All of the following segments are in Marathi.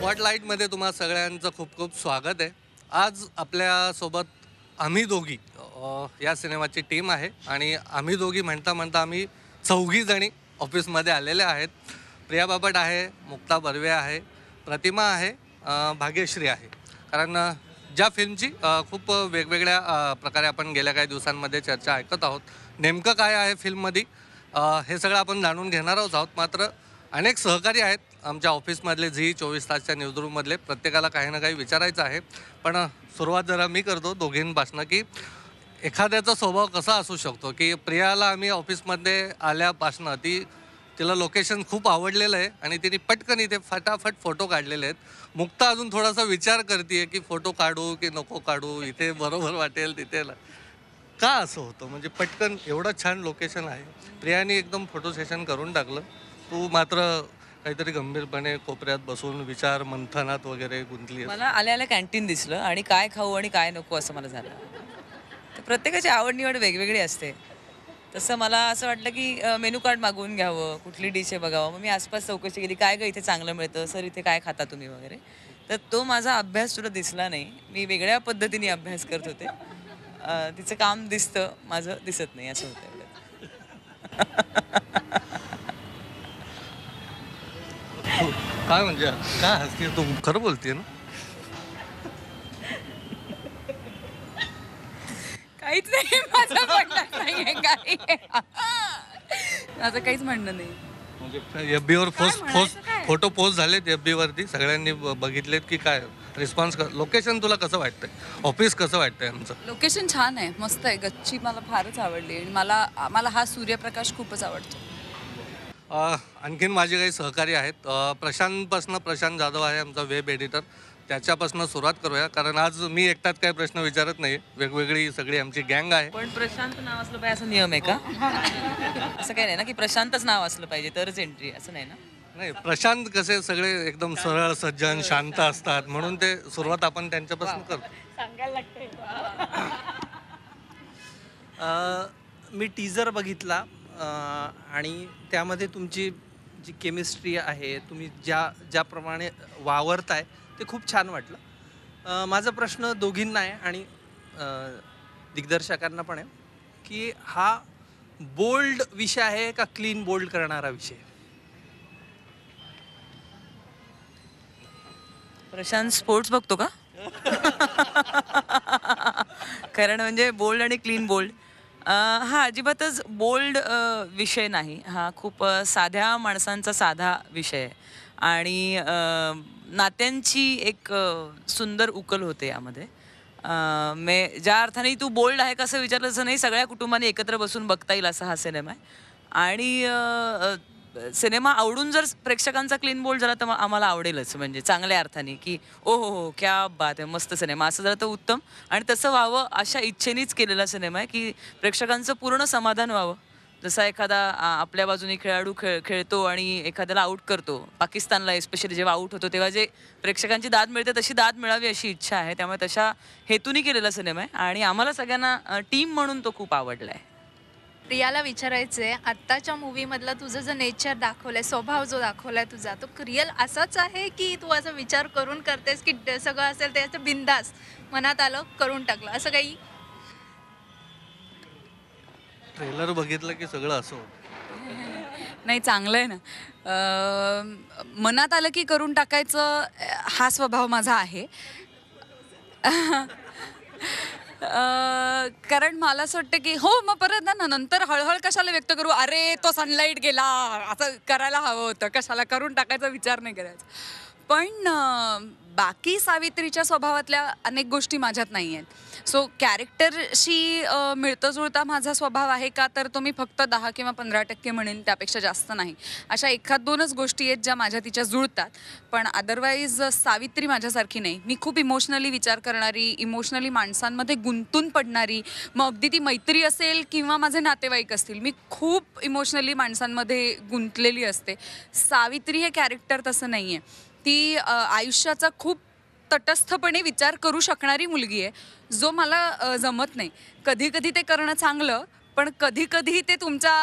स्पॉटलाईटमध्ये तुम्हा सगळ्यांचं खूप खूप स्वागत आहे आज आपल्यासोबत आम्ही दोघी या सिनेमाची टीम आहे आणि आम्ही दोघी म्हणता म्हणता आम्ही चौघी जणी ऑफिसमध्ये आलेल्या आहेत प्रिया बापट आहे मुक्ता बर्वे आहे प्रतिमा आहे भाग्यश्री आहे कारण ज्या फिल्मची खूप वेगवेगळ्या प्रकारे आपण गेल्या काही दिवसांमध्ये चर्चा ऐकत आहोत नेमकं काय आहे फिल्ममध्ये हे सगळं आपण जाणून घेणार आहोत मात्र अनेक सहकारी आहेत आमच्या ऑफिसमधले झी चोवीस तासच्या न्यूजरूममधले प्रत्येकाला काही ना काही विचारायचं आहे पण सुरुवात जरा मी करतो दोघींपासनं की एखाद्याचा स्वभाव कसा असू शकतो की प्रियाला आम्ही ऑफिसमध्ये आल्यापासनं ती तिला लोकेशन खूप आवडलेलं आहे आणि तिने पटकन इथे फटाफट फोटो काढलेले आहेत मुक्ता अजून थोडासा विचार करते की फोटो काढू की नको काढू इथे बरोबर वाटेल तिथे का असं होतं म्हणजे पटकन एवढं छान लोकेशन आहे प्रियाने एकदम फोटो सेशन करून टाकलं तू मात्र काहीतरी गंभीरपणे कोपऱ्यात बसून विचार मंथनात वगैरे गुंतली मला आल्या आल्या कॅन्टीन दिसलं आणि काय खाऊ आणि काय नको असं मला झालं तर प्रत्येकाची आवड निवड वेगवेगळी असते तसं मला असं वाटलं की मेनू कार्ड मागवून घ्यावं कुठली डिश आहे बघावं मग मी आसपास चौकशी केली काय काय इथे चांगलं मिळतं सर इथे काय खाता तुम्ही वगैरे तर तो माझा अभ्यास तुला दिसला नाही मी वेगळ्या पद्धतीने अभ्यास करत होते तिचं काम दिसतं माझं दिसत नाही असं होतं काय म्हणजे काय हसते तू खरं बोलते ना काहीच नाही माझं म्हणणं काहीच म्हणणं नाही म्हणजे एफबी वर फोस्ट पोस्ट फोटो पोस्ट झालेत एफबी वरती सगळ्यांनी बघितलेत की काय रिस्पॉन्स लोकेशन तुला कसं वाटतंय ऑफिस कसं वाटतंय आमचं लोकेशन छान आहे मस्त आहे गच्ची मला फारच आवडली आणि मला मला हा सूर्यप्रकाश खूपच आवडतो आणखीन माझे काही सहकारी आहेत प्रशांतपासनं प्रशांत जाधव आहे आमचा वेब एडिटर त्याच्यापासून सुरुवात करूया कारण आज मी एकटाच काही प्रश्न विचारत नाही वेगवेगळी सगळी आमची गँग आहे पण प्रशांत नाव असलं पाहिजे असं नियम आहे का असं काही नाही ना की प्रशांतच नाव असलं पाहिजे तरच एंट्री असं नाही ना नाही प्रशांत कसे सगळे एकदम सरळ सज्जन शांत असतात म्हणून ते सुरुवात आपण त्यांच्यापासून करतो मी टीजर बघितला आणि त्यामध्ये तुमची जी केमिस्ट्री आहे तुम्ही ज्या ज्याप्रमाणे वावरताय ते खूप छान वाटलं माझा प्रश्न दोघींना आहे आणि दिग्दर्शकांना पण आहे की हा बोल्ड विषय आहे का क्लीन बोल्ड करणारा विषय प्रशांत स्पोर्ट्स बघतो का कारण म्हणजे बोल्ड आणि क्लीन बोल्ड हा अजिबातच बोल्ड विषय नाही. हा खूप साध्या माणसांचा साधा विषय आहे आणि नात्यांची एक सुंदर उकल होते यामध्ये. मे ज्या अर्थाने तू बोल्ड आहे कसं विचारलं असं नाही. सगळ्या कुटुंबाने एकत्र बसून बघता येईल असा हा सिनेमा आहे आणि सिनेमा आवडून जर प्रेक्षकांचा क्लीन बोल्ड झाला तर आम्हाला आवडेलच म्हणजे चांगल्या अर्थाने की ओ हो हो क्या बात आहे मस्त सिनेमा असं झालं तर उत्तम आणि तसं व्हावं अशा इच्छेनेच केलेला सिनेमा आहे की प्रेक्षकांचं पूर्ण समाधान व्हावं जसा एखादा आपल्या बाजूने खेळाडू खेळ खेळतो आणि एखाद्याला आऊट करतो पाकिस्तानला एस्पेशली जेव्हा आऊट होतो तेव्हा जे प्रेक्षकांची दाद मिळते तशी दाद मिळावी अशी इच्छा आहे त्यामुळे तशा हेतूने केलेला सिनेमा आहे आणि आम्हाला सगळ्यांना टीम म्हणून तो खूप आवडला आहे प्रियाला विचारायचंय आहे आत्ताच्या मूवीमधला तुझं जो नेचर दाखवलाय स्वभाव जो दाखवलाय तुझा तो रिअल असाच आहे की तू असा विचार करून करतेस की सगळं असेल ते बिंदास मनात आलं करून टाकलं असं काही ट्रेलर बघितलं की सगळं असं नाही चांगलं आहे ना मनात आलं की करून टाकायचं हा स्वभाव माझा आहे कारण मला असं वाटतं की हो मग परत ना नंतर हळहळ कशाला व्यक्त करू अरे तो सनलाईट गेला असं करायला हवं होतं कशाला करून टाकायचा विचार नाही करायचा पण बाकी सावित्रीच्या स्वभावातल्या अनेक गोष्टी माझ्यात नाही आहेत सो कॅरेक्टरशी मिळतं जुळता माझा स्वभाव आहे का तर तो मी फक्त दहा किंवा पंधरा टक्के म्हणेन त्यापेक्षा जास्त नाही अशा एखाद दोनच गोष्टी आहेत ज्या माझ्या तिच्या जुळतात पण अदरवाईज सावित्री माझ्यासारखी नाही मी खूप इमोशनली विचार करणारी इमोशनली माणसांमध्ये गुंतून पडणारी मग अगदी ती मैत्री असेल किंवा माझे नातेवाईक असतील मी खूप इमोशनली माणसांमध्ये गुंतलेली असते सावित्री हे कॅरेक्टर तसं नाही आहे ती आयुष्याचा खूप तटस्थपणे विचार करू शकणारी मुलगी आहे जो मला जमत नाही कधी कधी ते करणं चांगलं पण कधी कधी ते तुमच्या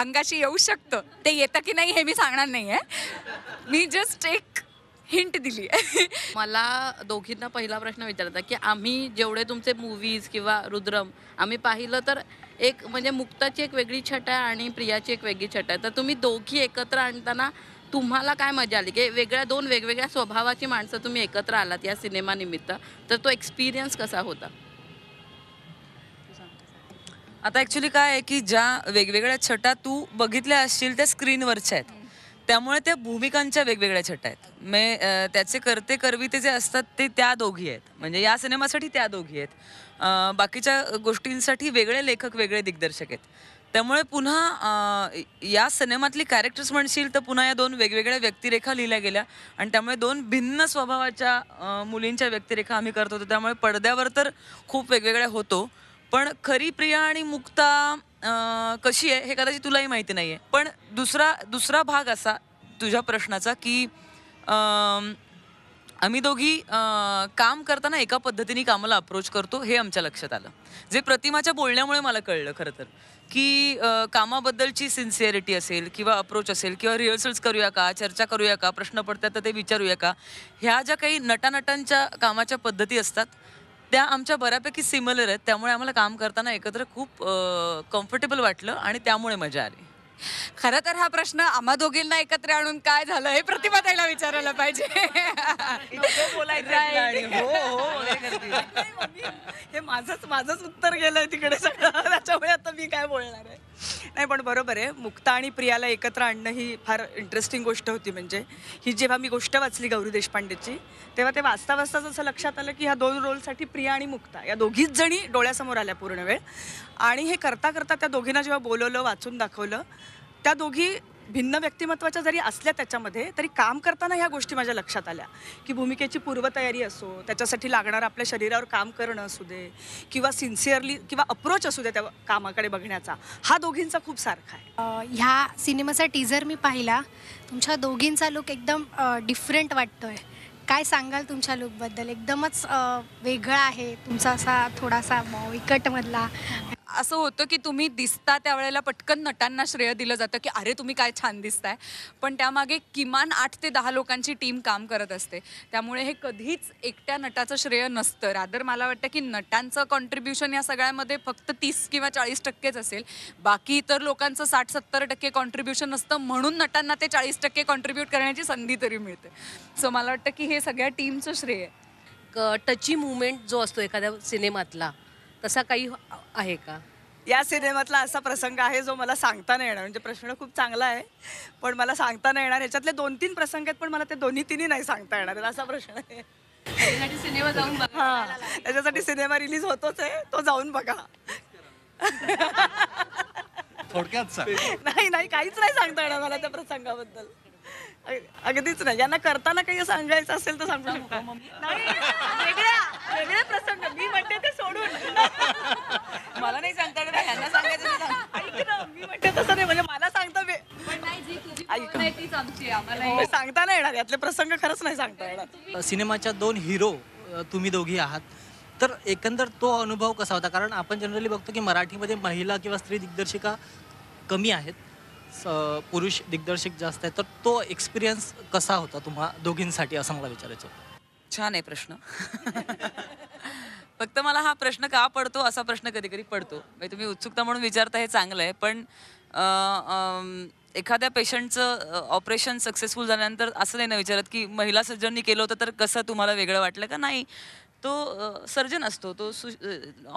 अंगाशी येऊ शकतं ते येतं की नाही हे मी सांगणार नाही आहे मी जस्ट एक हिंट दिली आहे मला दोघींना पहिला प्रश्न विचारता की आम्ही जेवढे तुमचे मूवीज किंवा रुद्रम आम्ही पाहिलं तर एक म्हणजे मुक्ताची एक वेगळी छटा आहे आणि प्रियाची एक वेगळी छटा आहे तर तुम्ही दोघी एकत्र आणताना तुम्हाला काय मजा आली की वेगळ्या दोन वेगवेगळ्या स्वभावाची माणसं तुम्ही एकत्र आलात या सिनेमानिमित्त तर तो एक्सपिरियन्स कसा होता आता ॲक्च्युली काय आहे की ज्या वेगवेगळ्या छटा तू बघितल्या असतील त्या स्क्रीनवरच्या आहेत त्यामुळे त्या भूमिकांच्या वेगवेगळ्या छटा आहेत मे त्याचे करते करविते जे असतात ते त्या दोघी आहेत म्हणजे या सिनेमासाठी त्या दोघी आहेत बाकीच्या गोष्टींसाठी वेगळे लेखक वेगळे दिग्दर्शक आहेत त्यामुळे पुन्हा या सिनेमातली कॅरेक्टर्स म्हणशील तर पुन्हा या दोन वेगवेगळ्या व्यक्तिरेखा लिहिल्या गेल्या आणि त्यामुळे दोन भिन्न स्वभावाच्या मुलींच्या व्यक्तिरेखा आम्ही करत होतो त्यामुळे पडद्यावर तर खूप वेगवेगळ्या होतो पण खरी प्रिया आणि मुक्ता कशी आहे हे कदाचित तुलाही माहिती नाही आहे पण दुसरा दुसरा भाग असा तुझ्या प्रश्नाचा की आम्ही दोघी काम करताना एका पद्धतीने कामाला अप्रोच करतो हे आमच्या लक्षात आलं जे प्रतिमाच्या बोलण्यामुळे मला कळलं खरं तर की कामाबद्दलची सिन्सिअरिटी असेल किंवा अप्रोच असेल किंवा रिहर्सल्स करूया का चर्चा करूया का प्रश्न पडतात तर ते विचारूया का ह्या ज्या काही नटानटांच्या कामाच्या पद्धती असतात त्या आमच्या बऱ्यापैकी सिमिलर आहेत त्यामुळे आम्हाला काम करताना एकत्र खूप कम्फर्टेबल वाटलं आणि त्यामुळे मजा आली खरं तर हा प्रश्न आम्हा दोघींना एकत्र आणून काय झालं हे प्रतिमा ताईला विचारायला पाहिजे हे माझंच माझंच उत्तर गेलंय तिकडे सगळं त्याच्यामुळे आता मी काय बोलणार आहे नाही पण बरोबर आहे मुक्ता आणि प्रियाला एकत्र आणणं ही फार इंटरेस्टिंग गोष्ट होती म्हणजे ही जेव्हा मी गोष्ट वाचली गौरी देशपांडेची तेव्हा ते वाचता वाचताच असं लक्षात आलं की ह्या दोन रोलसाठी प्रिया आणि मुक्ता या दोघीच जणी डोळ्यासमोर आल्या पूर्ण वेळ आणि हे करता करता त्या दोघींना जेव्हा बोलवलं वाचून दाखवलं त्या दोघी भिन्न व्यक्तिमत्वाच्या जरी असल्या त्याच्यामध्ये तरी काम करताना ह्या गोष्टी माझ्या लक्षात आल्या की भूमिकेची पूर्वतयारी असो त्याच्यासाठी लागणारं आपल्या शरीरावर काम करणं असू दे किंवा सिन्सिअरली किंवा अप्रोच असू दे त्या कामाकडे बघण्याचा हा दोघींचा खूप सारखा आहे ह्या सिनेमाचा टीजर मी पाहिला तुमच्या दोघींचा लुक एकदम डिफरंट वाटतो काय सांगाल तुमच्या लुकबद्दल एकदमच वेगळा आहे तुमचा असा थोडासा इकटमधला असं होतं की तुम्ही दिसता त्यावेळेला पटकन नटांना श्रेय दिलं जातं की अरे तुम्ही काय छान दिसताय पण त्यामागे किमान आठ ते दहा लोकांची टीम काम करत असते त्यामुळे हे कधीच एकट्या नटाचं श्रेय नसतं रादर मला वाटतं की नटांचं कॉन्ट्रीब्युशन या सगळ्यामध्ये फक्त तीस किंवा चाळीस टक्केच असेल बाकी इतर लोकांचं साठ सत्तर टक्के कॉन्ट्रीब्युशन असतं म्हणून नटांना ते चाळीस टक्के कॉन्ट्रीब्यूट करण्याची संधी तरी मिळते सो मला वाटतं की हे सगळ्या टीमचं श्रेय टची मुवमेंट जो असतो एखाद्या सिनेमातला तसा काही आहे का या सिनेमातला असा प्रसंग आहे जो मला सांगता नाही येणार म्हणजे प्रश्न खूप चांगला आहे पण मला सांगता नाही येणार याच्यातले दोन तीन प्रसंग आहेत पण मला ते दोन्ही तिन्ही नाही सांगता येणार असा प्रश्न आहे त्याच्यासाठी सिनेमा जाऊन बघा त्याच्यासाठी सिनेमा रिलीज होतोच आहे तो जाऊन बघा थोडक्यात नाही नाही काहीच नाही सांगता येणार मला त्या प्रसंगाबद्दल अगदीच नाही यांना करताना काही सांगायचं असेल तर सांगू शकतो नाही वेगळ्या वेगळ्या मला नाही सांगता येणार सांगायचं म्हणजे मला सांगता हो, सांगता नाही यातले प्रसंग खरंच नाही सांगता येणार सिनेमाच्या दोन हिरो तुम्ही दोघी आहात तर एकंदर तो अनुभव कसा होता कारण आपण जनरली बघतो की मराठीमध्ये महिला किंवा स्त्री दिग्दर्शिका कमी आहेत पुरुष दिग्दर्शक जास्त आहेत तर तो एक्सपिरियन्स कसा होता तुम्हा दोघींसाठी असं मला विचारायचं छान आहे प्रश्न फक्त मला हा प्रश्न का पडतो असा प्रश्न कधी कधी पडतो म्हणजे तुम्ही उत्सुकता म्हणून विचारता हे चांगलं आहे पण एखाद्या पेशंटचं ऑपरेशन सक्सेसफुल झाल्यानंतर असं नाही ना विचारत की महिला सर्जननी केलं होतं तर कसं तुम्हाला वेगळं वाटलं का नाही तो सर्जन असतो तो सु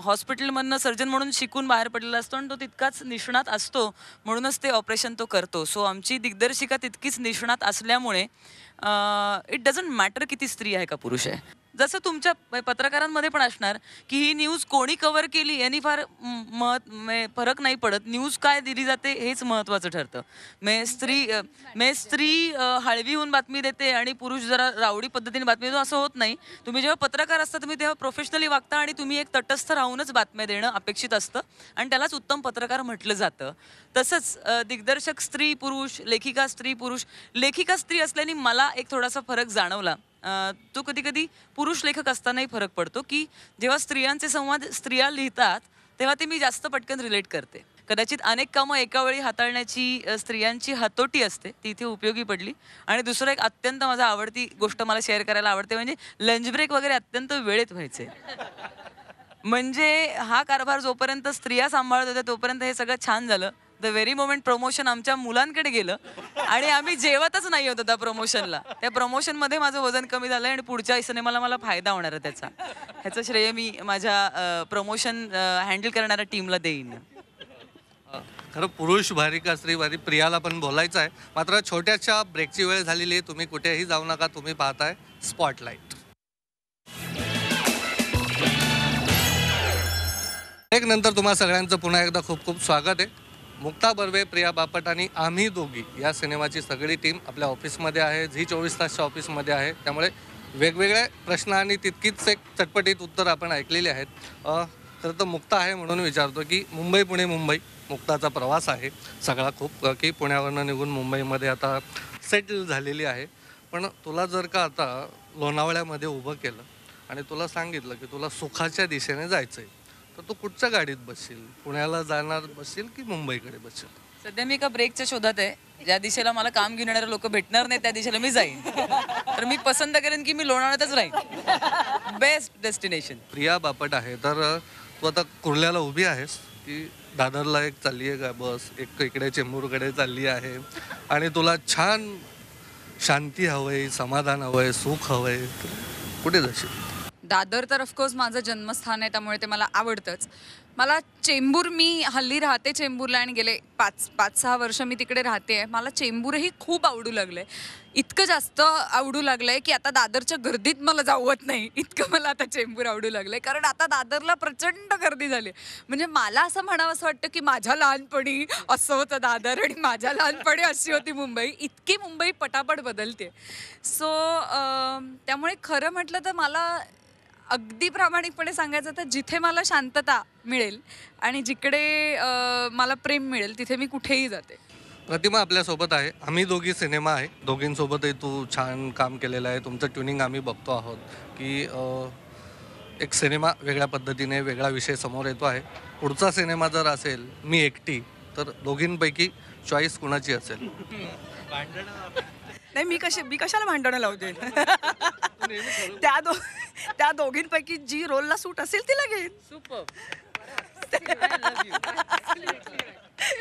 हॉस्पिटलमधनं सर्जन म्हणून शिकून बाहेर पडलेला असतो आणि तो तितकाच निष्णात असतो म्हणूनच ते ऑपरेशन तो करतो सो आमची दिग्दर्शिका तितकीच निष्णात असल्यामुळे इट डझंट मॅटर किती स्त्री आहे का पुरुष आहे जसं तुमच्या म्हणजे पत्रकारांमध्ये पण असणार की ही न्यूज कोणी कव्हर केली यांनी फार महत् फरक नाही पडत न्यूज काय दिली जाते हेच महत्वाचं ठरतं मे स्त्री मे स्त्री हळवी होऊन बातमी देते आणि पुरुष जरा रावडी पद्धतीने बातमी देतो असं होत नाही तुम्ही जेव्हा पत्रकार असता तुम्ही तेव्हा प्रोफेशनली वागता आणि तुम्ही एक तटस्थ राहूनच बातम्या देणं अपेक्षित असतं आणि त्यालाच उत्तम पत्रकार म्हटलं जातं तसंच दिग्दर्शक स्त्री पुरुष लेखिका स्त्री पुरुष लेखिका स्त्री असल्याने मला एक थोडासा फरक जाणवला तो कधी कधी पुरुष लेखक असतानाही फरक पडतो की जेव्हा स्त्रियांचे संवाद स्त्रिया लिहितात तेव्हा ते मी जास्त पटकन रिलेट करते कदाचित अनेक कामं एका वेळी हाताळण्याची स्त्रियांची हातोटी असते ती इथे उपयोगी पडली आणि दुसरं एक अत्यंत माझा आवडती गोष्ट मला शेअर करायला आवडते म्हणजे लंच ब्रेक वगैरे अत्यंत वेळेत व्हायचे म्हणजे हा कारभार जोपर्यंत स्त्रिया सांभाळत होत्या तोपर्यंत हे सगळं छान झालं द व्हेरी मोमेंट प्रमोशन आमच्या मुलांकडे गेलं आणि आम्ही जेवतच नाही होतो त्या प्रमोशनला त्या प्रमोशनमध्ये माझं वजन कमी झालं आणि पुढच्या सिनेमाला मला फायदा होणार आहे त्याचा ह्याचं श्रेय मी माझ्या प्रमोशन हँडल करणाऱ्या टीमला देईन खरं पुरुष भारी का स्त्री भारी प्रियाला पण बोलायचं आहे मात्र छोट्याशा ब्रेकची वेळ झालेली आहे तुम्ही कुठेही जाऊ नका तुम्ही पाहताय स्पॉटलाईट एक नंतर तुम्हाला सगळ्यांचं पुन्हा एकदा खूप खूप स्वागत आहे मुक्ता बर्वे प्रिया बापट आणि आम्ही दोघी या सिनेमाची सगळी टीम आपल्या ऑफिसमध्ये आहे झी चोवीस तासच्या ऑफिसमध्ये आहे त्यामुळे वेगवेगळे प्रश्न आणि तितकीच एक चटपटीत उत्तर आपण ऐकलेली आहेत खरं तर मुक्ता आहे म्हणून विचारतो की मुंबई पुणे मुंबई मुक्ताचा प्रवास आहे सगळा खूप की पुण्यावरनं निघून मुंबईमध्ये आता सेटल झालेली आहे पण तुला जर का आता लोणावळ्यामध्ये उभं केलं आणि तुला सांगितलं की तुला सुखाच्या दिशेने जायचं आहे तर तो कुठच्या गाडीत बसेल पुण्याला जाणार बसेल की मुंबईकडे बसेल सध्या मी एका ब्रेकच्या शोधात आहे ज्या दिशेला मला काम घेणारे लोक भेटणार नाही त्या दिशेला मी जाईन तर मी पसंत करेन की मी लोणारातच राहीन बेस्ट डेस्टिनेशन प्रिया बापट आहे तर तू आता कुर्ल्याला उभी आहेस की दादरला एक चालली आहे का बस एक इकडे चेंबूरकडे चालली आहे आणि तुला छान शांती हवंय समाधान हवंय सुख हवंय कुठे जाशील दादर तर ऑफकोर्स माझं जन्मस्थान आहे त्यामुळे ते मला आवडतंच मला चेंबूर मी हल्ली राहते चेंबूरला आणि गेले पाच पाच सहा वर्ष मी तिकडे राहते आहे मला चेंबूरही खूप आवडू लागलं आहे इतकं जास्त आवडू लागलं आहे की आता दादरच्या गर्दीत मला जावत नाही इतकं मला आता चेंबूर आवडू लागलं आहे कारण आता दादरला प्रचंड गर्दी झाली म्हणजे मला असं म्हणावं असं वाटतं की माझ्या लहानपणी असं होतं दादर आणि माझ्या लहानपणी अशी होती मुंबई इतकी मुंबई पटापट बदलते सो त्यामुळे खरं म्हटलं तर मला अगदी प्रामाणिकपणे सांगायचं तर जिथे मला शांतता मिळेल आणि जिकडे मला प्रेम मिळेल तिथे मी कुठेही जाते प्रतिमा आपल्यासोबत आहे आम्ही दोघी सिनेमा आहे दोघींसोबतही तू छान काम केलेलं आहे तुमचं ट्युनिंग आम्ही बघतो आहोत की एक सिनेमा वेगळ्या पद्धतीने वेगळा विषय समोर येतो आहे पुढचा सिनेमा जर असेल मी एकटी तर दोघींपैकी चॉईस कुणाची असेल नाही मी कशी मी कशाला भांडणं लावते त्या दो त्या दोघींपैकी जी रोलला सूट असेल तिला घेईन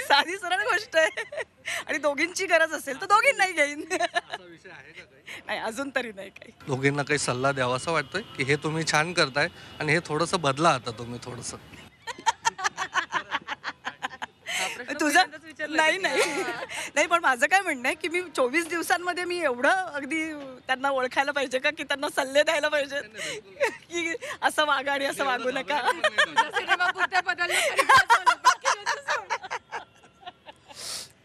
साधी सरळ गोष्ट आहे आणि दोघींची गरज असेल तर नाही घेईन नाही अजून तरी नाही काही दोघींना काही सल्ला द्यावा असं वाटतंय की हे तुम्ही छान करताय आणि हे थोडस बदला आता तुम्ही थोडस तुझा नाही नाही नाही पण माझं काय म्हणणं आहे की मी चोवीस दिवसांमध्ये मी एवढं अगदी त्यांना ओळखायला पाहिजे का की त्यांना सल्ले द्यायला पाहिजे की असं वागा आणि असं वागू नका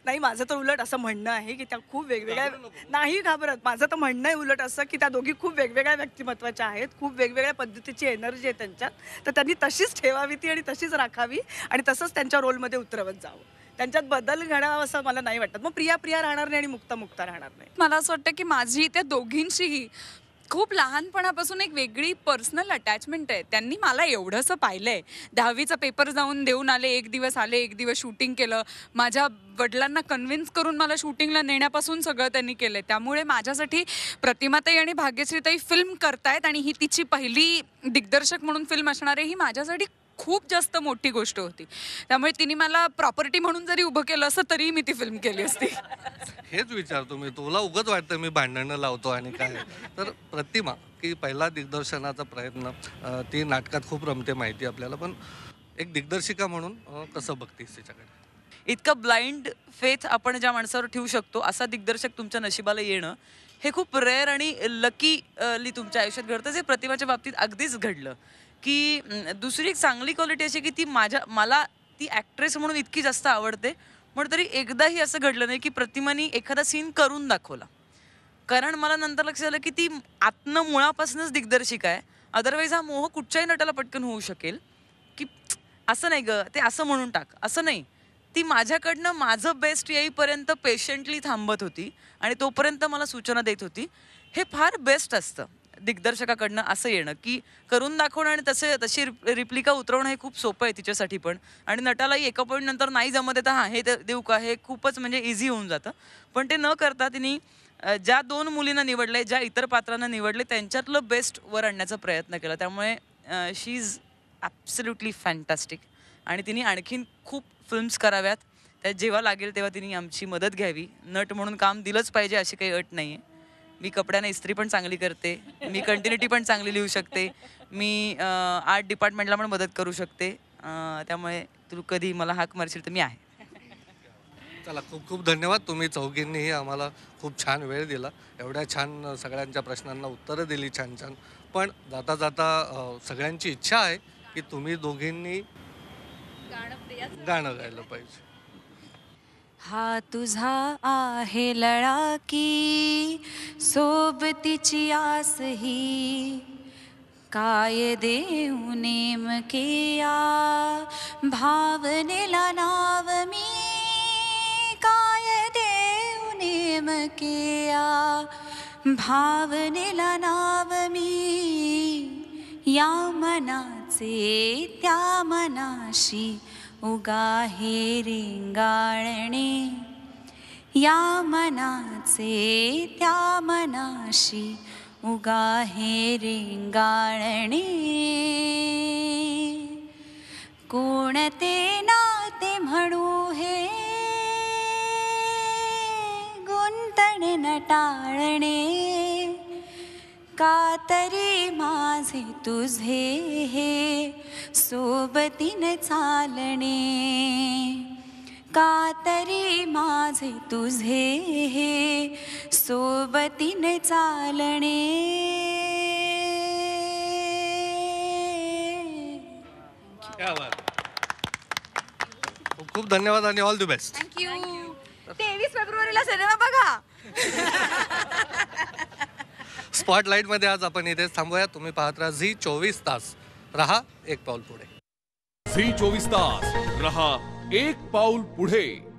नाही माझं तर उलट असं म्हणणं आहे की त्या खूप वेगवेगळ्या नाही घाबरत माझं तर म्हणणं आहे उलट असं की त्या दोघी खूप वेगवेगळ्या व्यक्तिमत्वाच्या आहेत खूप वेगवेगळ्या पद्धतीची एनर्जी आहे त्यांच्यात तर त्यांनी तशीच ठेवावी ती आणि तशीच राखावी आणि तसंच त्यांच्या रोलमध्ये उतरवत जावं त्यांच्यात बदल घडावा असं मला नाही वाटत मग प्रिया प्रिया राहणार नाही आणि मुक्ता मुक्ता राहणार नाही मला असं वाटतं की माझी त्या दोघींशीही खूप लहानपणापासून एक वेगळी पर्सनल अटॅचमेंट आहे त्यांनी मला एवढंसं पाहिलं आहे दहावीचा पेपर जाऊन देऊन आले एक दिवस आले एक दिवस शूटिंग केलं माझ्या वडिलांना कन्व्हिन्स करून मला शूटिंगला नेण्यापासून सगळं त्यांनी केलं आहे त्यामुळे माझ्यासाठी प्रतिमाताई आणि भाग्यश्रीताई फिल्म करतायत आणि ही तिची पहिली दिग्दर्शक म्हणून फिल्म असणार आहे ही माझ्यासाठी खूप जास्त मोठी गोष्ट होती त्यामुळे तिने मला प्रॉपर्टी म्हणून जरी उभं केलं असं तरी मी ती फिल्म केली असती हेच विचारतो मी तुला उगच वाटतं मी भांडणं लावतो आणि काय तर प्रतिमा की पहिला दिग्दर्शनाचा प्रयत्न ती नाटकात खूप रमते माहिती आपल्याला पण एक दिग्दर्शिका म्हणून कसं बघतीस तिच्याकडे इतकं ब्लाइंड फेथ आपण ज्या माणसावर ठेवू शकतो असा दिग्दर्शक तुमच्या नशिबाला येणं हे खूप रेअर आणि लकीली तुमच्या आयुष्यात घडतं जे प्रतिमाच्या बाबतीत अगदीच घडलं की दुसरी एक चांगली क्वालिटी अशी की ती माझ्या मला ती ॲक्ट्रेस म्हणून इतकी जास्त आवडते पण तरी एकदाही असं घडलं नाही की प्रतिमानी एखादा सीन करून दाखवला कारण मला नंतर लक्षात आलं की ती आतनं मुळापासूनच दिग्दर्शिका आहे अदरवाईज हा मोह कुठच्याही नटाला पटकन होऊ शकेल की असं नाही ग ते असं म्हणून टाक असं नाही ती माझ्याकडनं माझं बेस्ट येईपर्यंत पेशंटली थांबत होती आणि तोपर्यंत मला सूचना देत होती हे फार बेस्ट असतं दिग्दर्शकाकडनं असं येणं की करून दाखवणं आणि तसे तशी रिप्लिका उतरवणं हे खूप सोपं आहे तिच्यासाठी पण आणि नटालाही एका पॉईंट नंतर नाही जमत येतं हां हे देऊ का हे खूपच म्हणजे इझी होऊन जातं पण ते न करता तिने ज्या दोन मुलींना निवडले ज्या इतर पात्रांना निवडले त्यांच्यातलं बेस्ट वर आणण्याचा प्रयत्न केला त्यामुळे शी इज ॲप्सल्युटली फॅन्टॅस्टिक आणि तिने आणखीन खूप फिल्म्स कराव्यात त्या जेव्हा लागेल तेव्हा तिने आमची मदत घ्यावी नट म्हणून काम दिलंच पाहिजे अशी काही अट नाही आहे मी कपड्याने इस्त्री पण चांगली करते मी कंटिन्युटी पण चांगली लिहू शकते मी आर्ट डिपार्टमेंटला पण मदत करू शकते त्यामुळे तू कधी मला हाक मारशील तर मी आहे चला खूप खूप धन्यवाद तुम्ही चौघींनीही आम्हाला खूप छान वेळ दिला एवढ्या छान सगळ्यांच्या प्रश्नांना उत्तरं दिली छान छान पण जाता जाता सगळ्यांची इच्छा आहे की तुम्ही दोघींनी गाणं गाणं गायलं पाहिजे हा तुझा आहे लडाकी सोबति चि आस हि कायदेव नेम किया भावनावी कायदेव भावनेला नाव मी या मनाचे त्या मनाशी उगा हे रिंगाळणे या मनाचे त्या मनाशी उगा हे रेंगाळणे कोणते नाते म्हणू हे गुंतण न टाळणे तरी माझे तुझे हे सोबतीन चालणे कातरी माझे तुझे हे सोबतीने चालणे खूप धन्यवाद आणि ऑल द बेस्ट थँक्यू तेवीस फेब्रुवारीला सिनेमा बघा स्पॉटलाईट मध्ये आज आपण इथे थांबूया तुम्ही पाहत राहा झी चोवीस तास रहा एक पाऊल पुढे श्री चोवीस तास रहा एक पाऊल पुढे